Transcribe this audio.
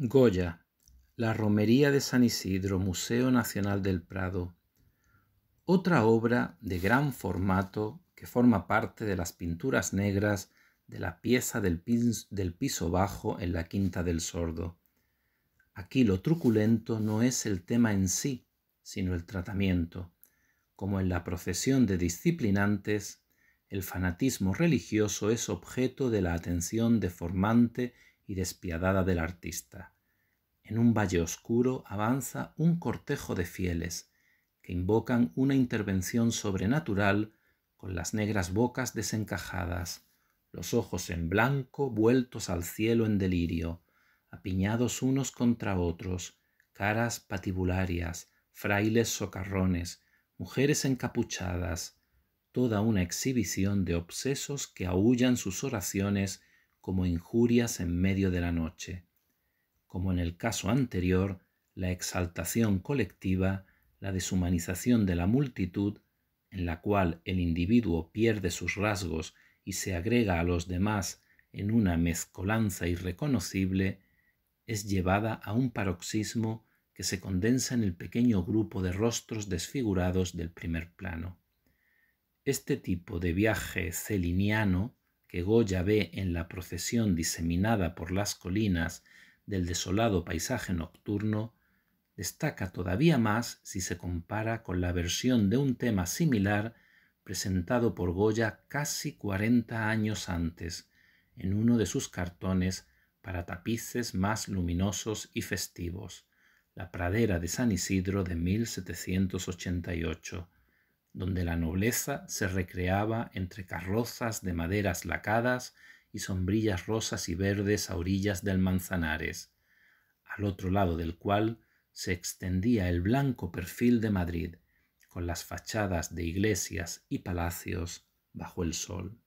Goya, La Romería de San Isidro, Museo Nacional del Prado. Otra obra de gran formato que forma parte de las pinturas negras de la pieza del, piso bajo en la Quinta del Sordo. Aquí lo truculento no es el tema en sí, sino el tratamiento. Como en la procesión de disciplinantes, el fanatismo religioso es objeto de la atención deformante y despiadada del artista. En un valle oscuro avanza un cortejo de fieles que invocan una intervención sobrenatural con las negras bocas desencajadas, los ojos en blanco vueltos al cielo en delirio, apiñados unos contra otros, caras patibularias, frailes socarrones, mujeres encapuchadas, toda una exhibición de obsesos que aullan sus oraciones como injurias en medio de la noche. Como en el caso anterior, la exaltación colectiva, la deshumanización de la multitud, en la cual el individuo pierde sus rasgos y se agrega a los demás en una mezcolanza irreconocible, es llevada a un paroxismo que se condensa en el pequeño grupo de rostros desfigurados del primer plano. Este tipo de viaje celiniano que Goya ve en la procesión diseminada por las colinas del desolado paisaje nocturno, destaca todavía más si se compara con la versión de un tema similar presentado por Goya casi 40 años antes, en uno de sus cartones para tapices más luminosos y festivos, La pradera de San Isidro de 1788, donde la nobleza se recreaba entre carrozas de maderas lacadas y sombrillas rosas y verdes a orillas del Manzanares, al otro lado del cual se extendía el blanco perfil de Madrid, con las fachadas de iglesias y palacios bajo el sol.